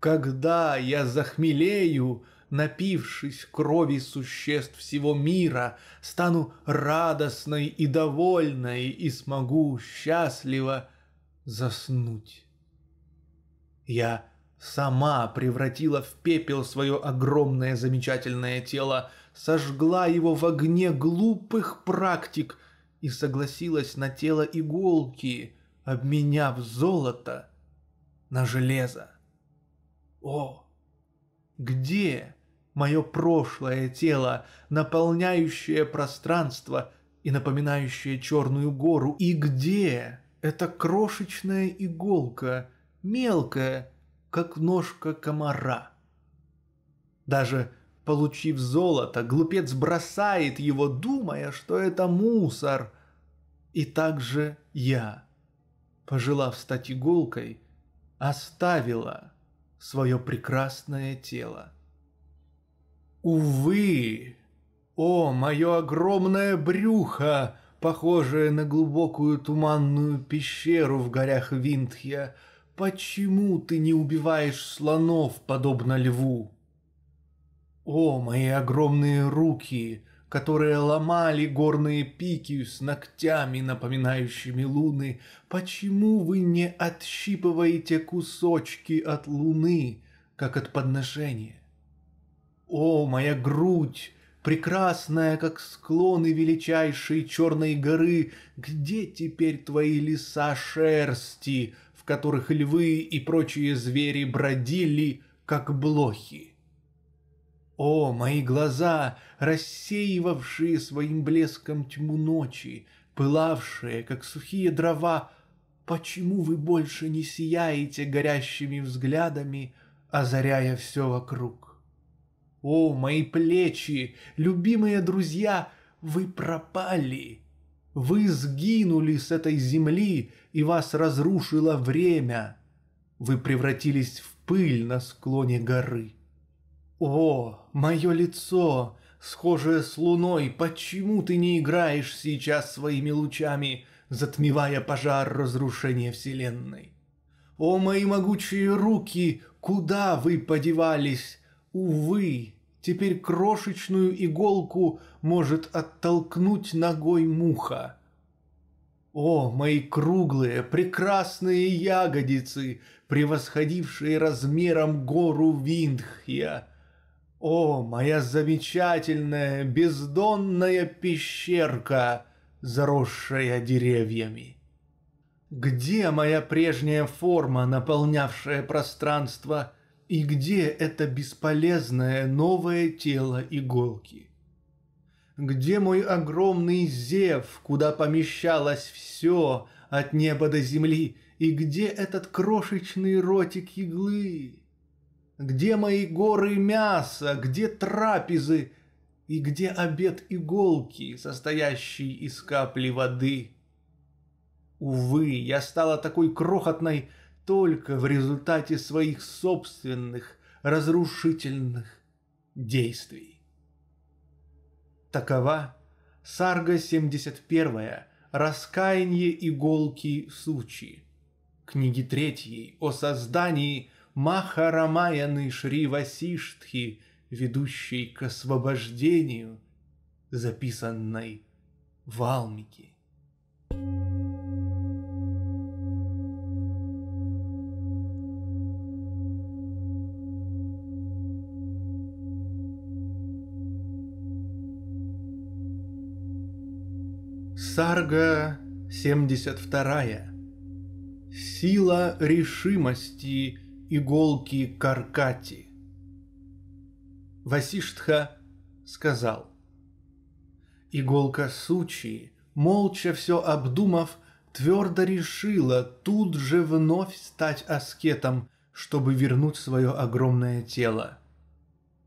Когда я захмелею, напившись крови существ всего мира, стану радостной и довольной и смогу счастливо заснуть. Я сама превратила в пепел свое огромное замечательное тело, сожгла его в огне глупых практик и согласилась на тело иголки, обменяв золото на железо. О, где мое прошлое тело, наполняющее пространство и напоминающее черную гору, и где эта крошечная иголка, мелкая, как ножка комара. Даже получив золото, глупец бросает его, думая, что это мусор. И также я, пожелав стать иголкой, оставила свое прекрасное тело. Увы, о, мое огромное брюхо, похожее на глубокую туманную пещеру в горях Винтхия — почему ты не убиваешь слонов, подобно льву? О, мои огромные руки, которые ломали горные пики с ногтями, напоминающими луны, почему вы не отщипываете кусочки от луны, как от подношения? О, моя грудь, прекрасная, как склоны величайшей черной горы, где теперь твои леса шерсти, которых львы и прочие звери бродили, как блохи. О, мои глаза, рассеивавшие своим блеском тьму ночи, пылавшие, как сухие дрова, почему вы больше не сияете горящими взглядами, озаряя все вокруг? О, мои плечи, любимые друзья, вы пропали!» Вы сгинули с этой земли, и вас разрушило время. Вы превратились в пыль на склоне горы. О, мое лицо, схожее с луной, почему ты не играешь сейчас своими лучами, затмевая пожар разрушения Вселенной? О, мои могучие руки, куда вы подевались? Увы, Теперь крошечную иголку может оттолкнуть ногой муха. О, мои круглые, прекрасные ягодицы, превосходившие размером гору Виндхья! О, моя замечательная бездонная пещерка, заросшая деревьями! Где моя прежняя форма, наполнявшая пространство — и где это бесполезное новое тело иголки? Где мой огромный зев, куда помещалось все от неба до земли? И где этот крошечный ротик иглы? Где мои горы мяса, где трапезы? И где обед иголки, состоящий из капли воды? Увы, я стала такой крохотной, только в результате своих собственных разрушительных действий. Такова Сарга 71 «Раскаяние иголки Сучи», книги третьей о создании Махарамаяны Шри Васиштхи, ведущей к освобождению, записанной в Алмике. Сарга 72. Сила решимости иголки Каркати. Васиштха сказал. Иголка Сучи, молча все обдумав, твердо решила тут же вновь стать аскетом, чтобы вернуть свое огромное тело.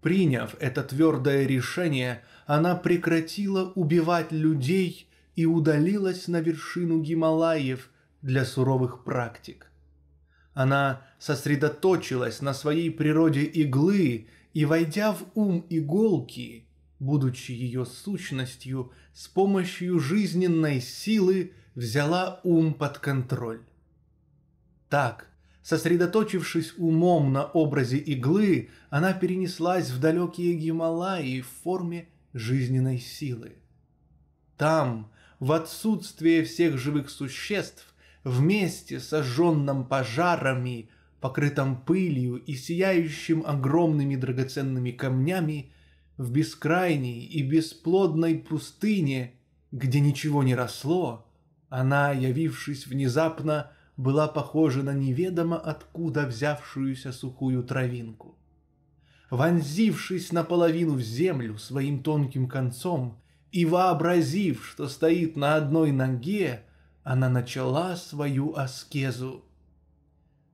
Приняв это твердое решение, она прекратила убивать людей – и удалилась на вершину Гималаев для суровых практик. Она сосредоточилась на своей природе иглы и, войдя в ум иголки, будучи ее сущностью, с помощью жизненной силы взяла ум под контроль. Так, сосредоточившись умом на образе иглы, она перенеслась в далекие Гималаи в форме жизненной силы. Там в отсутствие всех живых существ, вместе сожженном пожарами, покрытым пылью и сияющим огромными драгоценными камнями, в бескрайней и бесплодной пустыне, где ничего не росло, она, явившись внезапно, была похожа на неведомо откуда взявшуюся сухую травинку. Вонзившись наполовину в землю своим тонким концом, и вообразив, что стоит на одной ноге, она начала свою аскезу.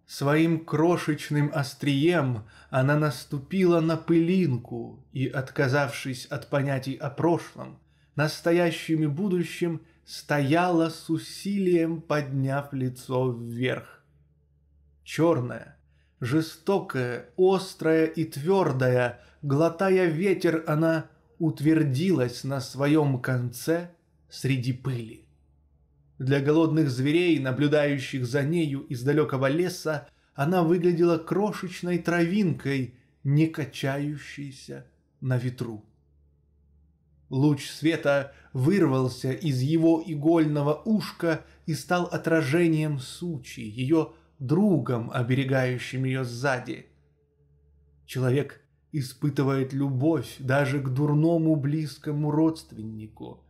Своим крошечным острием она наступила на пылинку и, отказавшись от понятий о прошлом, настоящем и будущем, стояла с усилием, подняв лицо вверх. Черная, жестокая, острая и твердая, глотая ветер, она утвердилась на своем конце среди пыли. Для голодных зверей, наблюдающих за нею из далекого леса, она выглядела крошечной травинкой, не качающейся на ветру. Луч света вырвался из его игольного ушка и стал отражением сучи, ее другом, оберегающим ее сзади. Человек испытывает любовь даже к дурному близкому родственнику.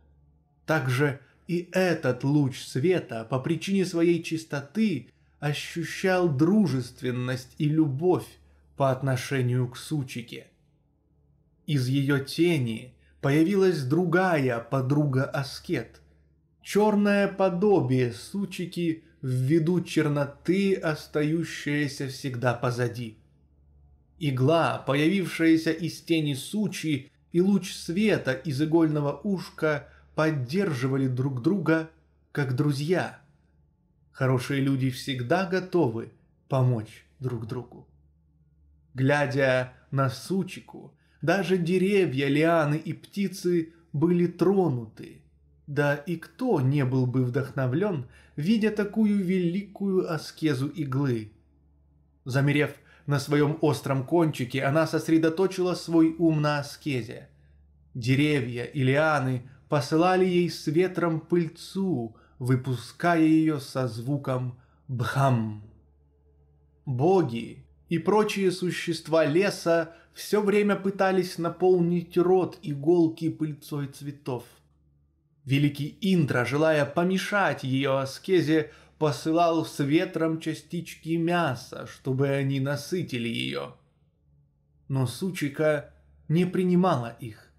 Также и этот луч света по причине своей чистоты ощущал дружественность и любовь по отношению к сучике. Из ее тени появилась другая подруга Аскет, черное подобие сучики ввиду черноты, остающееся всегда позади – Игла, появившаяся из тени сучи, и луч света из игольного ушка поддерживали друг друга, как друзья. Хорошие люди всегда готовы помочь друг другу. Глядя на сучику, даже деревья, лианы и птицы были тронуты. Да и кто не был бы вдохновлен, видя такую великую аскезу иглы? Замерев, на своем остром кончике она сосредоточила свой ум на аскезе. Деревья и лианы посылали ей с ветром пыльцу, выпуская ее со звуком «бхам». Боги и прочие существа леса все время пытались наполнить рот иголки пыльцой цветов. Великий Индра, желая помешать ее аскезе, посылал с ветром частички мяса, чтобы они насытили ее. Но сучика не принимала их.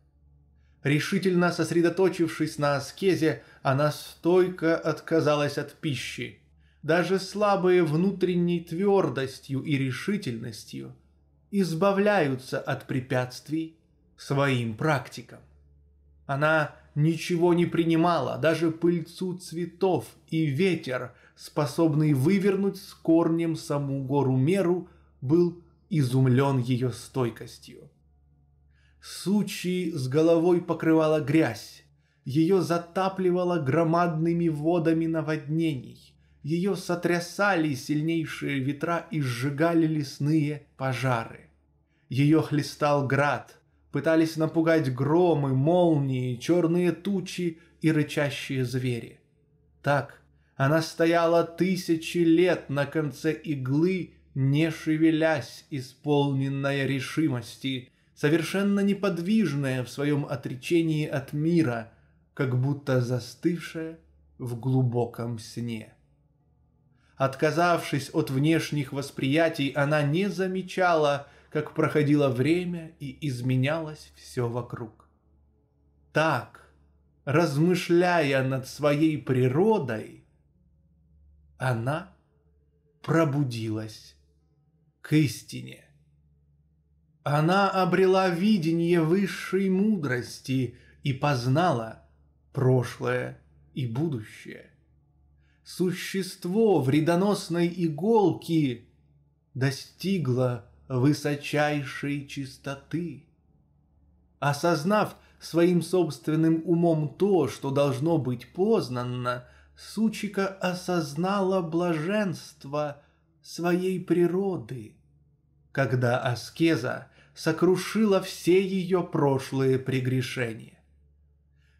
Решительно сосредоточившись на аскезе, она стойко отказалась от пищи. Даже слабые внутренней твердостью и решительностью избавляются от препятствий своим практикам. Она ничего не принимала, даже пыльцу цветов и ветер, способный вывернуть с корнем саму гору Меру, был изумлен ее стойкостью. Сучи с головой покрывала грязь, ее затапливало громадными водами наводнений, ее сотрясали сильнейшие ветра и сжигали лесные пожары. Ее хлестал град, пытались напугать громы, молнии, черные тучи и рычащие звери. Так она стояла тысячи лет на конце иглы, не шевелясь, исполненная решимости, совершенно неподвижная в своем отречении от мира, как будто застывшая в глубоком сне. Отказавшись от внешних восприятий, она не замечала, как проходило время и изменялось все вокруг. Так, размышляя над своей природой, она пробудилась к истине. Она обрела видение высшей мудрости и познала прошлое и будущее. Существо вредоносной иголки достигло высочайшей чистоты. Осознав своим собственным умом то, что должно быть познанно – сучика осознала блаженство своей природы, когда аскеза сокрушила все ее прошлые прегрешения.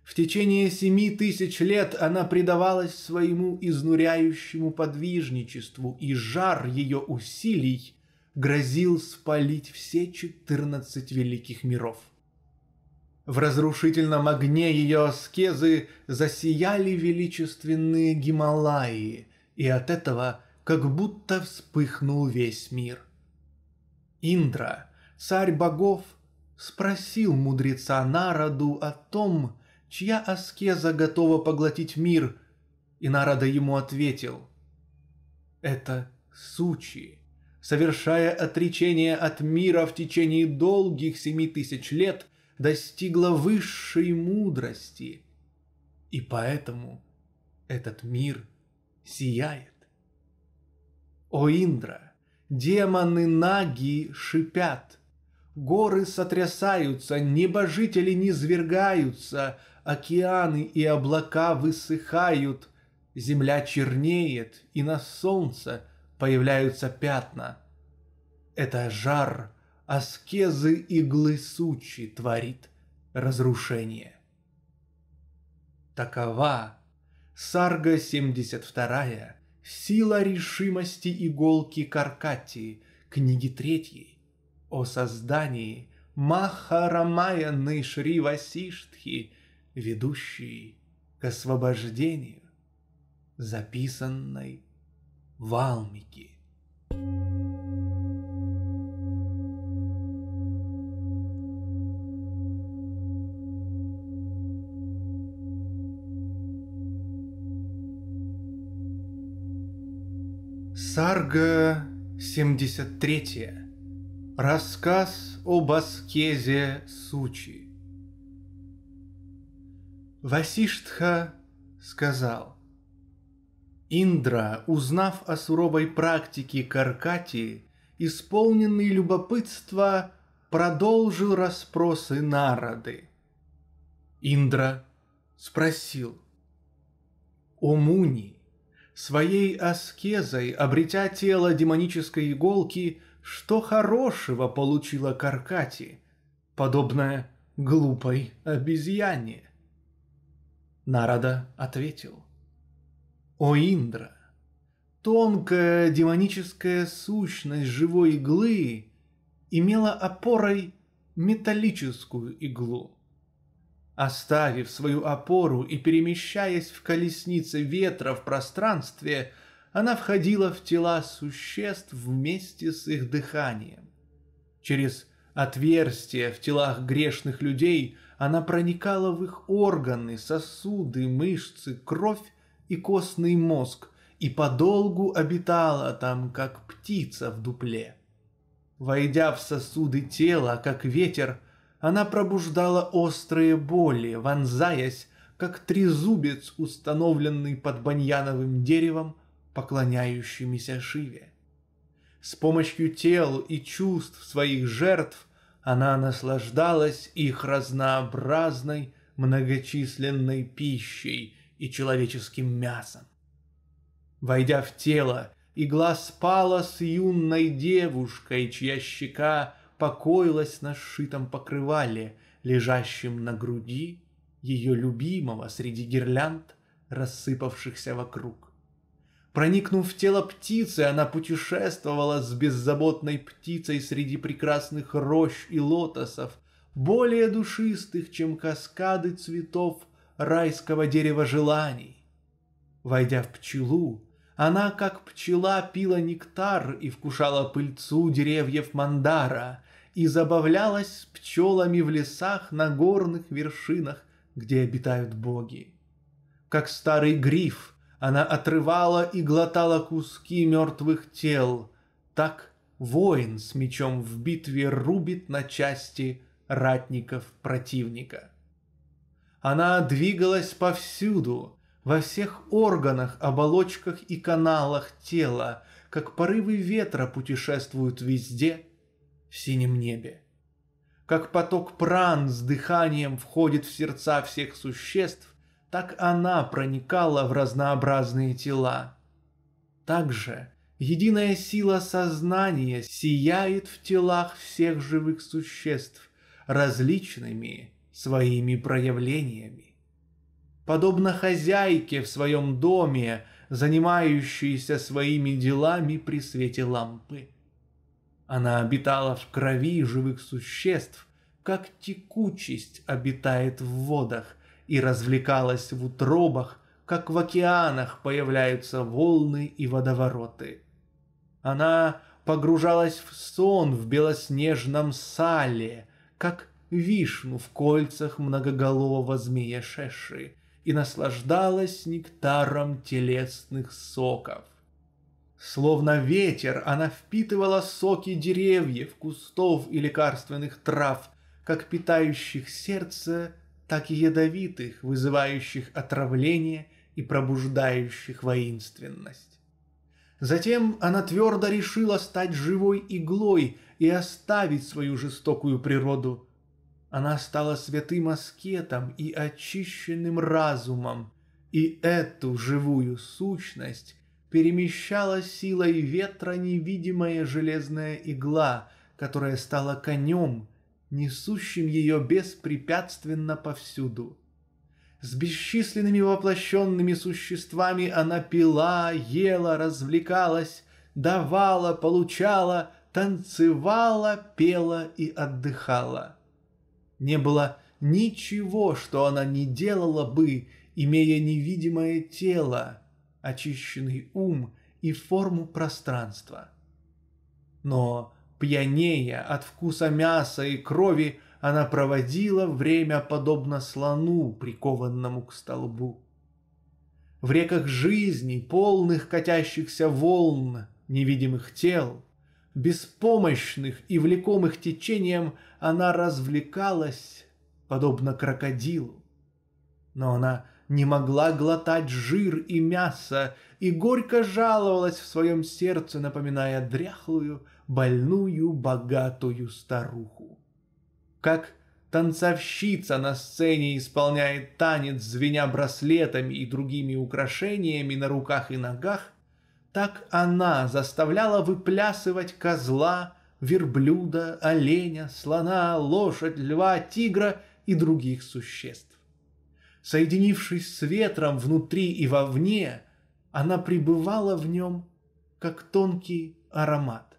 В течение семи тысяч лет она предавалась своему изнуряющему подвижничеству, и жар ее усилий грозил спалить все четырнадцать великих миров. В разрушительном огне ее аскезы засияли величественные Гималаи, и от этого как будто вспыхнул весь мир. Индра, царь богов, спросил мудреца Нараду о том, чья аскеза готова поглотить мир, и Нарада ему ответил. Это Сучи. Совершая отречение от мира в течение долгих семи тысяч лет, достигла высшей мудрости, и поэтому этот мир сияет. О Индра, демоны Наги шипят, горы сотрясаются, небожители низвергаются, океаны и облака высыхают, земля чернеет, и на солнце появляются пятна. Это жар — аскезы иглы сучи творит разрушение. Такова Сарга 72 сила решимости иголки Каркати, книги третьей, о создании Махарамаяны Шри Васиштхи, ведущей к освобождению, записанной в Алмике. thank you Сарга 73. Рассказ об аскезе Сучи. Васиштха сказал, Индра, узнав о суровой практике Каркати, исполненный любопытства, продолжил расспросы народы. Индра спросил, «О Муни, своей аскезой, обретя тело демонической иголки, что хорошего получила Каркати, подобное глупой обезьяне? Нарада ответил. О Индра! Тонкая демоническая сущность живой иглы имела опорой металлическую иглу. Оставив свою опору и перемещаясь в колеснице ветра в пространстве, она входила в тела существ вместе с их дыханием. Через отверстия в телах грешных людей она проникала в их органы, сосуды, мышцы, кровь и костный мозг, и подолгу обитала там, как птица в дупле. Войдя в сосуды тела, как ветер, она пробуждала острые боли, вонзаясь, как трезубец, установленный под баньяновым деревом, поклоняющимися Шиве. С помощью тел и чувств своих жертв она наслаждалась их разнообразной, многочисленной пищей и человеческим мясом. Войдя в тело, игла спала с юной девушкой, чья щека покоилась на сшитом покрывале, лежащем на груди ее любимого среди гирлянд, рассыпавшихся вокруг. Проникнув в тело птицы, она путешествовала с беззаботной птицей среди прекрасных рощ и лотосов, более душистых, чем каскады цветов райского дерева желаний. Войдя в пчелу, она, как пчела, пила нектар и вкушала пыльцу деревьев мандара, и забавлялась пчелами в лесах на горных вершинах, где обитают боги. Как старый гриф, она отрывала и глотала куски мертвых тел. Так воин с мечом в битве рубит на части ратников противника. Она двигалась повсюду, во всех органах, оболочках и каналах тела, как порывы ветра путешествуют везде – в синем небе. Как поток пран с дыханием входит в сердца всех существ, так она проникала в разнообразные тела. Также единая сила сознания сияет в телах всех живых существ различными своими проявлениями. Подобно хозяйке в своем доме, занимающейся своими делами при свете лампы. Она обитала в крови живых существ, как текучесть обитает в водах, и развлекалась в утробах, как в океанах появляются волны и водовороты. Она погружалась в сон в белоснежном сале, как вишну в кольцах многоголового змея Шеши, и наслаждалась нектаром телесных соков. Словно ветер, она впитывала соки деревьев, кустов и лекарственных трав, как питающих сердце, так и ядовитых, вызывающих отравление и пробуждающих воинственность. Затем она твердо решила стать живой иглой и оставить свою жестокую природу. Она стала святым аскетом и очищенным разумом, и эту живую сущность перемещала силой ветра невидимая железная игла, которая стала конем, несущим ее беспрепятственно повсюду. С бесчисленными воплощенными существами она пила, ела, развлекалась, давала, получала, танцевала, пела и отдыхала. Не было ничего, что она не делала бы, имея невидимое тело, очищенный ум и форму пространства. Но, пьянея от вкуса мяса и крови, она проводила время подобно слону, прикованному к столбу. В реках жизни, полных катящихся волн, невидимых тел, беспомощных и влекомых течением, она развлекалась, подобно крокодилу. Но она не могла глотать жир и мясо, и горько жаловалась в своем сердце, напоминая дряхлую, больную, богатую старуху. Как танцовщица на сцене исполняет танец, звеня браслетами и другими украшениями на руках и ногах, так она заставляла выплясывать козла, верблюда, оленя, слона, лошадь, льва, тигра и других существ. Соединившись с ветром внутри и вовне, она пребывала в нем, как тонкий аромат.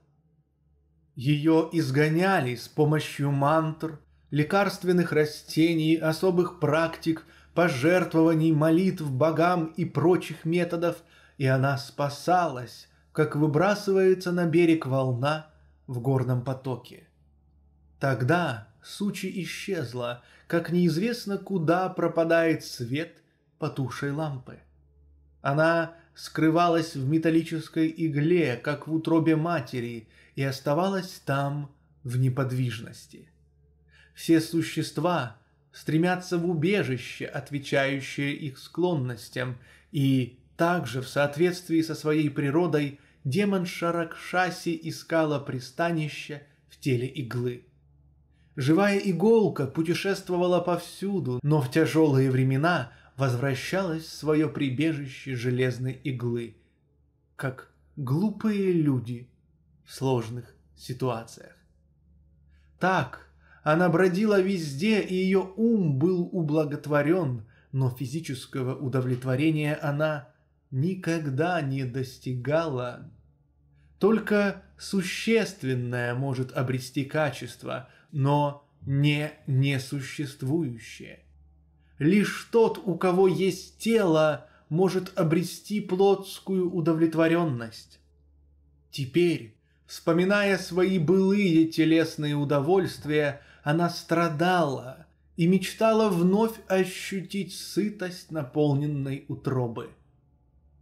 Ее изгоняли с помощью мантр, лекарственных растений, особых практик, пожертвований, молитв богам и прочих методов, и она спасалась, как выбрасывается на берег волна в горном потоке. Тогда Сучи исчезла, как неизвестно куда пропадает свет потухшей лампы. Она скрывалась в металлической игле, как в утробе матери, и оставалась там в неподвижности. Все существа стремятся в убежище, отвечающее их склонностям, и также в соответствии со своей природой демон Шаракшаси искала пристанище в теле иглы. Живая иголка путешествовала повсюду, но в тяжелые времена возвращалась в свое прибежище железной иглы, как глупые люди в сложных ситуациях. Так она бродила везде, и ее ум был ублаготворен, но физического удовлетворения она никогда не достигала. Только существенное может обрести качество – но не несуществующее. Лишь тот, у кого есть тело, может обрести плотскую удовлетворенность. Теперь, вспоминая свои былые телесные удовольствия, она страдала и мечтала вновь ощутить сытость наполненной утробы.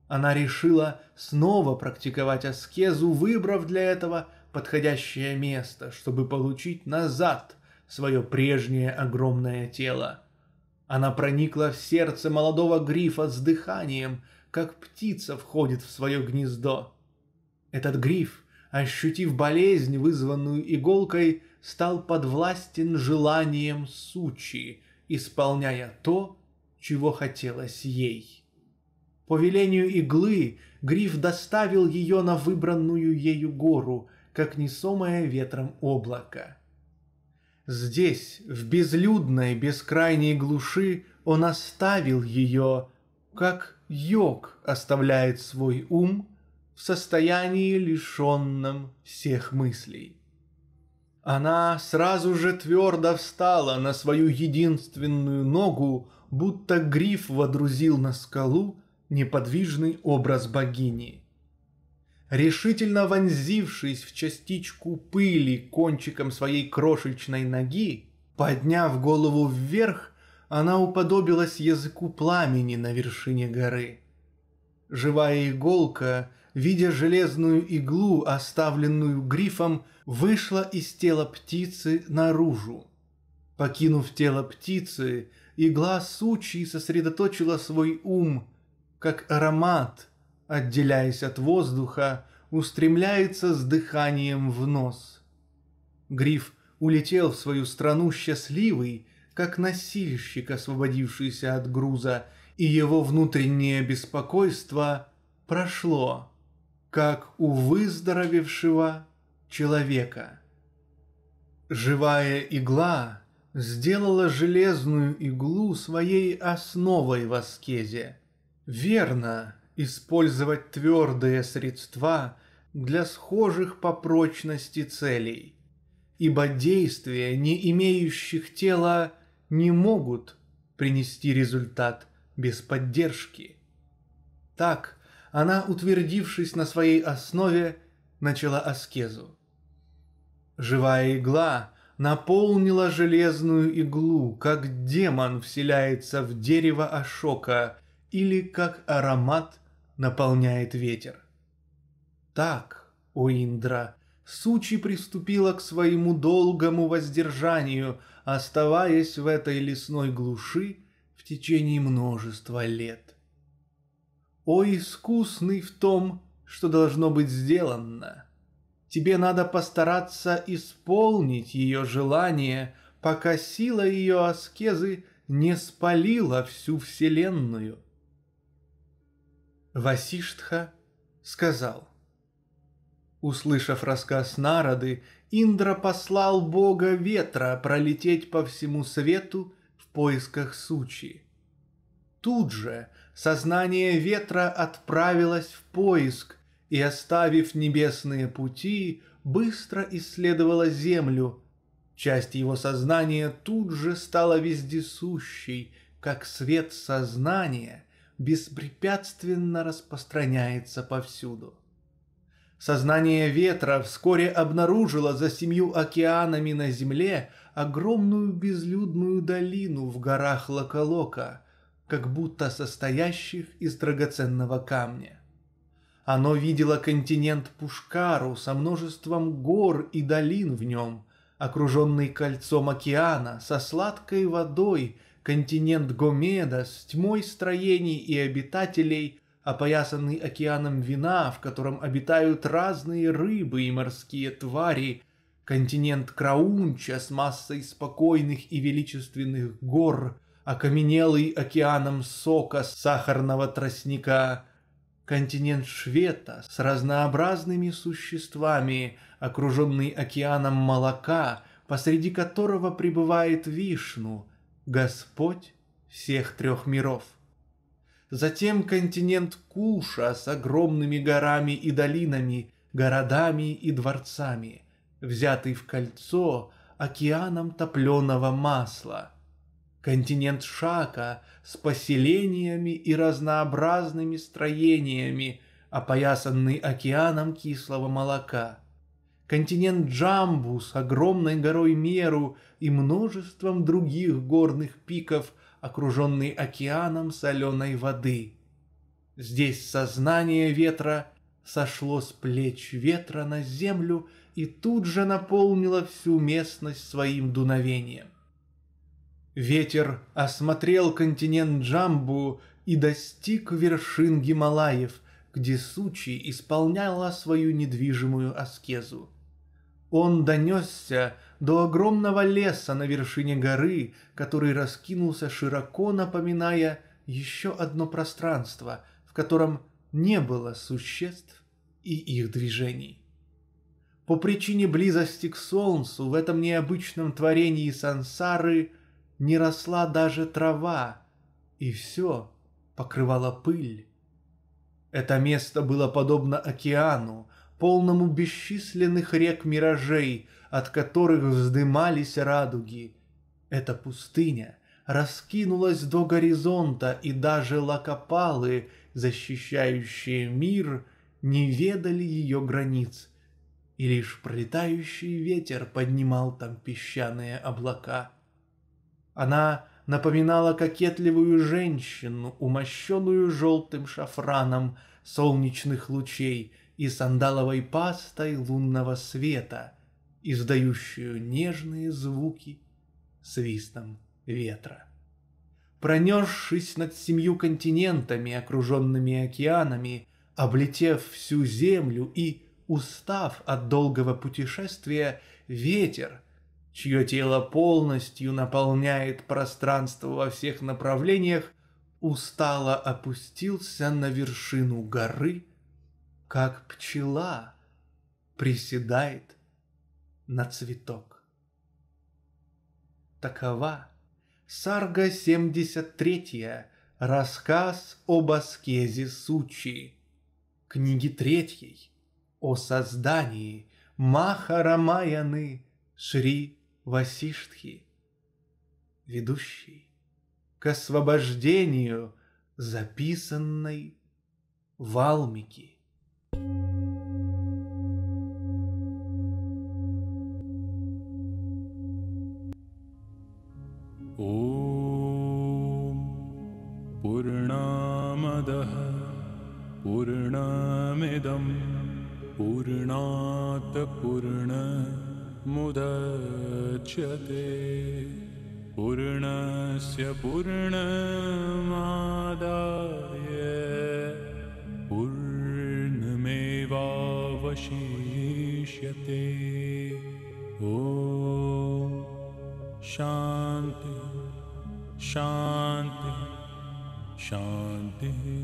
Она решила снова практиковать аскезу, выбрав для этого – подходящее место, чтобы получить назад свое прежнее огромное тело. Она проникла в сердце молодого грифа с дыханием, как птица входит в свое гнездо. Этот гриф, ощутив болезнь, вызванную иголкой, стал подвластен желанием сучи, исполняя то, чего хотелось ей. По велению иглы Гриф доставил ее на выбранную ею гору, как несомое ветром облако. Здесь, в безлюдной, бескрайней глуши, он оставил ее, как йог оставляет свой ум в состоянии лишенном всех мыслей. Она сразу же твердо встала на свою единственную ногу, будто гриф водрузил на скалу неподвижный образ богини решительно вонзившись в частичку пыли кончиком своей крошечной ноги, подняв голову вверх, она уподобилась языку пламени на вершине горы. Живая иголка, видя железную иглу, оставленную грифом, вышла из тела птицы наружу. Покинув тело птицы, игла сучьей сосредоточила свой ум, как аромат – отделяясь от воздуха, устремляется с дыханием в нос. Гриф улетел в свою страну счастливый, как носильщик, освободившийся от груза, и его внутреннее беспокойство прошло, как у выздоровевшего человека. Живая игла сделала железную иглу своей основой в аскезе. Верно, использовать твердые средства для схожих по прочности целей, ибо действия, не имеющих тела, не могут принести результат без поддержки. Так она, утвердившись на своей основе, начала аскезу. Живая игла наполнила железную иглу, как демон вселяется в дерево Ашока или как аромат наполняет ветер. Так у Индра Сучи приступила к своему долгому воздержанию, оставаясь в этой лесной глуши в течение множества лет. О искусный в том, что должно быть сделано. Тебе надо постараться исполнить ее желание, пока сила ее аскезы не спалила всю вселенную — Васиштха сказал. Услышав рассказ Нарады, Индра послал бога ветра пролететь по всему свету в поисках Сучи. Тут же сознание ветра отправилось в поиск и, оставив небесные пути, быстро исследовало землю. Часть его сознания тут же стала вездесущей, как свет сознания – беспрепятственно распространяется повсюду. Сознание ветра вскоре обнаружило за семью океанами на земле огромную безлюдную долину в горах Локолока, как будто состоящих из драгоценного камня. Оно видело континент Пушкару со множеством гор и долин в нем, окруженный кольцом океана, со сладкой водой – континент Гомеда с тьмой строений и обитателей, опоясанный океаном вина, в котором обитают разные рыбы и морские твари, континент Краунча с массой спокойных и величественных гор, окаменелый океаном сока сахарного тростника, континент Швета с разнообразными существами, окруженный океаном молока, посреди которого пребывает Вишну – Господь всех трех миров. Затем континент Куша с огромными горами и долинами, городами и дворцами, взятый в кольцо океаном топленого масла. Континент Шака с поселениями и разнообразными строениями, опоясанный океаном кислого молока – континент Джамбу с огромной горой Меру и множеством других горных пиков, окруженный океаном соленой воды. Здесь сознание ветра сошло с плеч ветра на землю и тут же наполнило всю местность своим дуновением. Ветер осмотрел континент Джамбу и достиг вершин Гималаев, где Сучи исполняла свою недвижимую аскезу – он донесся до огромного леса на вершине горы, который раскинулся широко, напоминая еще одно пространство, в котором не было существ и их движений. По причине близости к солнцу в этом необычном творении сансары не росла даже трава, и все покрывало пыль. Это место было подобно океану, полному бесчисленных рек миражей, от которых вздымались радуги. Эта пустыня раскинулась до горизонта, и даже лакопалы, защищающие мир, не ведали ее границ, и лишь пролетающий ветер поднимал там песчаные облака. Она напоминала кокетливую женщину, умощенную желтым шафраном солнечных лучей — и сандаловой пастой лунного света, издающую нежные звуки свистом ветра. Пронесшись над семью континентами, окруженными океанами, облетев всю землю и устав от долгого путешествия, ветер, чье тело полностью наполняет пространство во всех направлениях, устало опустился на вершину горы – как пчела приседает на цветок. Такова Сарга 73 Рассказ об аскезе Сучи. Книги третьей о создании Махарамаяны Шри Васиштхи. Ведущий к освобождению записанной Валмики. ना पूर्णमुद्यते पूर्णस्य पूर्णमादाय पूर्णमेवावशिष्यते ओ शान्तिः शान्तिः शान्तिः